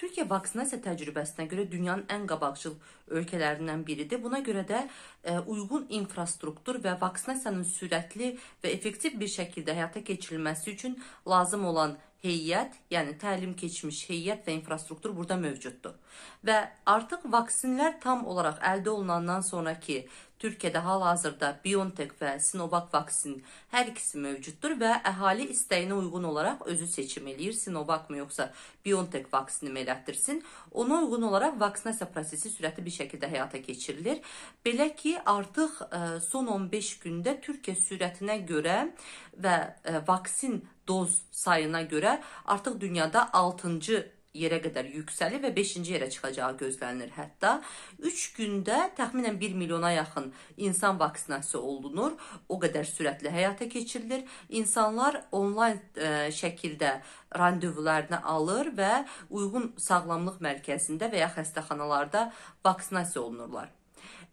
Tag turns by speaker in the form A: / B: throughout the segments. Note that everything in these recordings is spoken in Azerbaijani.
A: Türkiyə vaksinasiya təcrübəsinə görə dünyanın ən qabaqcıl ölkələrindən biridir. Buna görə də e, uyğun infrastruktur və vaksinasiyanın sürətli və effektiv bir şəkildə həyata keçirilməsi üçün lazım olan heyət, yəni təlim keçmiş heyət və infrastruktur burada mövcuddur. Və artıq vaksinlər tam olaraq əldə olunandan sonrakı Türkiyədə hal-hazırda BioNTech və Sinovac vaksinin hər ikisi mövcuddur və əhali istəyinə uyğun olaraq özü seçim eləyir. Sinovac mı yoxsa BioNTech vaksini elətdirsin. Ona uyğun olaraq vaksinasiya prosesi sürətli bir şəkildə həyata keçirilir. Belə ki, artıq e, son 15 gündə Türkiyə sürətinə görə və e, vaksin doz sayına görə artıq dünyada 6-cı yerə qədər yüksəlib və 5-ci yerə çıxacağı gözlənilir. Hətta 3 gündə təxminən 1 milyona yaxın insan vaksinasiya olunur. O qədər sürətli həyata keçirilir. İnsanlar onlayn ə, e, şəkildə randevularını alır və uyğun sağlamlıq mərkəzində və ya xəstəxanalarda vaksinasiya olunurlar.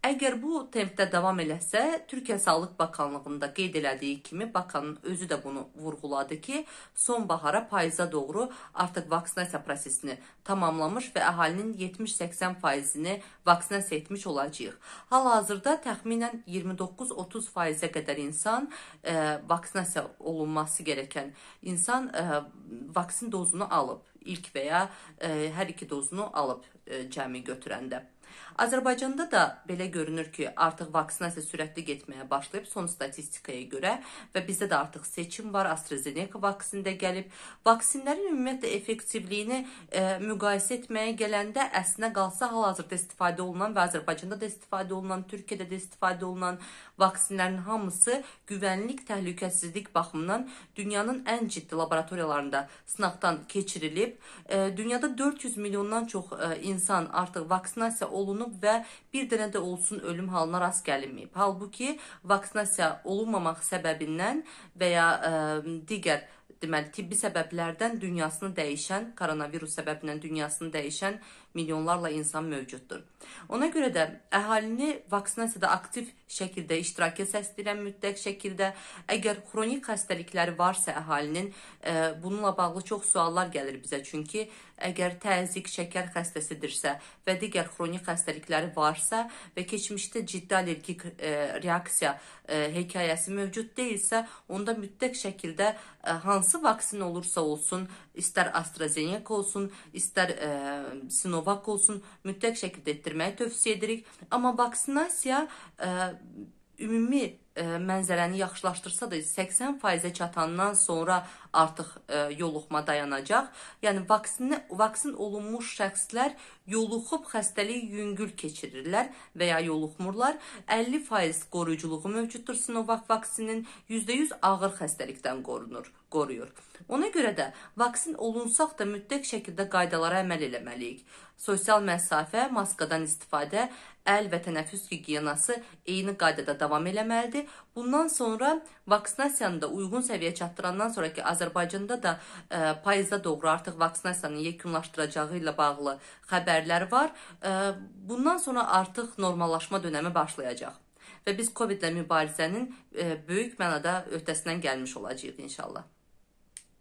A: Əgər bu tempdə davam eləsə, Türkiyə Sağlıq Bakanlığında qeyd elədiyi kimi bakanın özü də bunu vurğuladı ki, sonbahara payıza doğru artıq vaksinasiya prosesini tamamlamış və əhalinin 70-80%-ni vaksinasiya etmiş olacağıq. Hal-hazırda təxminən 29-30%-ə qədər insan e, vaksinasiya olunması gərəkən insan e, vaksin dozunu alıb ilk və ya e, hər iki dozunu alıb e, cəmi götürəndə. Azərbaycanda da belə görünür ki, artıq vaksinasiya sürətli getməyə başlayıb son statistikaya görə və bizdə də artıq seçim var. AstraZeneca vaksini də gəlib. Vaksinlərin ümumiyyətlə effektivliyini e, müqayisə etməyə gələndə əslinə qalsa hal-hazırda istifadə olunan və Azərbaycanda da istifadə olunan, Türkiyədə də istifadə olunan vaksinlərin hamısı güvənlik, təhlükəsizlik baxımından dünyanın ən ciddi laboratoriyalarında sınaqdan keçirilib. E, dünyada 400 milyondan çox e, insan artıq vaksinasiya olunub olunub və bir dənə də olsun ölüm halına rast gəlinməyib. Halbuki vaksinasiya olunmamaq səbəbindən və ya ə, digər deməli tibbi səbəblərdən dünyasını dəyişən, koronavirus səbəbindən dünyasını dəyişən milyonlarla insan mövcuddur. Ona görə də əhalini vaksinasiyada aktiv şəkildə iştirakə səsləyirəm mütləq şəkildə. Əgər xronik xəstəlikləri varsa əhalinin, ə, e, bununla bağlı çox suallar gəlir bizə. Çünki əgər təzyiq, şəkər xəstəsidirsə və digər xronik xəstəlikləri varsa və keçmişdə ciddi allergik ə, e, reaksiya ə, e, hekayəsi mövcud deyilsə, onda mütləq şəkildə ə, hansı vaksin olursa olsun, istər AstraZeneca olsun, istər ə, e, Sinovac olsun, mütləq şəkildə etdirməyi tövsiyə edirik. Amma vaksinasiya ə, e, ümumi E, mənzərəni yaxşılaşdırsa da 80%-ə çatandan sonra artıq e, yoluxma dayanacaq. Yəni vaksinə vaksin olunmuş şəxslər yoluxub xəstəliyi yüngül keçirirlər və ya yoluxmurlar. 50% qoruyuculuğu mövcuddur Sinovac vaksinin, %100 ağır xəstəlikdən qorunur, qoruyur. Ona görə də vaksin olunsaq da mütləq şəkildə qaydalara əməl eləməliyik. Sosial məsafə, maskadan istifadə, əl və tənəffüs gigiyenası eyni qaydada davam eləməlidir ki, bundan sonra vaksinasiyanı da uyğun səviyyə çatdırandan sonra ki, Azərbaycanda da ə, e, payızda doğru artıq vaksinasiyanın yekunlaşdıracağı ilə bağlı xəbərlər var. Ə, e, bundan sonra artıq normallaşma dönəmi başlayacaq və biz COVID-lə mübarizənin ə, e, böyük mənada öhdəsindən gəlmiş olacağıq inşallah.